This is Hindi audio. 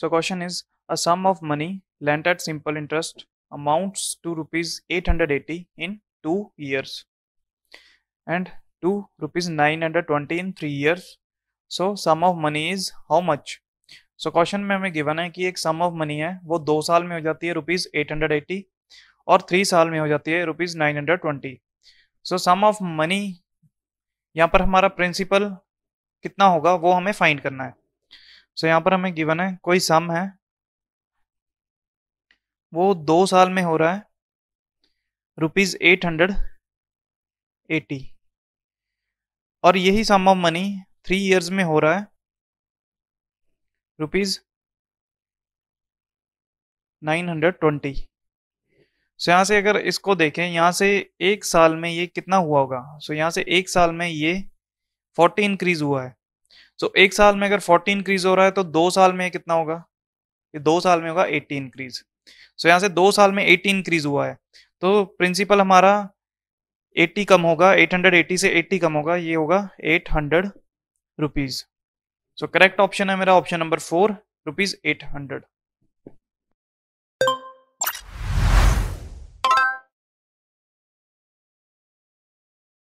so question is a sum of money lent at simple interest amount to rupees eight hundred eighty in two years and to rupees nine hundred twenty in three years so sum of money is how much so question में हमें गिवन है कि एक सम ऑफ मनी है वो दो साल में हो जाती है रुपीज एट हंड्रेड एट्टी और थ्री साल में हो जाती है rupees nine hundred twenty so sum of money यहाँ पर हमारा प्रिंसिपल कितना होगा वो हमें फाइंड करना है सो so, यहाँ पर हमें गिवन है कोई सम है वो दो साल में हो रहा है रुपीज एट हंड्रेड एटी और यही sum of money three years में हो रहा है rupees nine hundred twenty so यहाँ से अगर इसको देखें यहाँ से एक साल में ये कितना हुआ होगा सो so, यहाँ से एक साल में ये फोर्टी इंक्रीज हुआ है सो so, एक साल में अगर फोर्टी इंक्रीज हो रहा है तो दो साल में कितना होगा ये दो साल में होगा एट्टी इंक्रीज सो यहाँ से दो साल में एट्टी इंक्रीज हुआ है तो प्रिंसिपल हमारा एट्टी कम होगा एट हंड्रेड एट्टी से एट्टी कम होगा ये होगा eight hundred rupees so correct option है मेरा option number four rupees eight hundred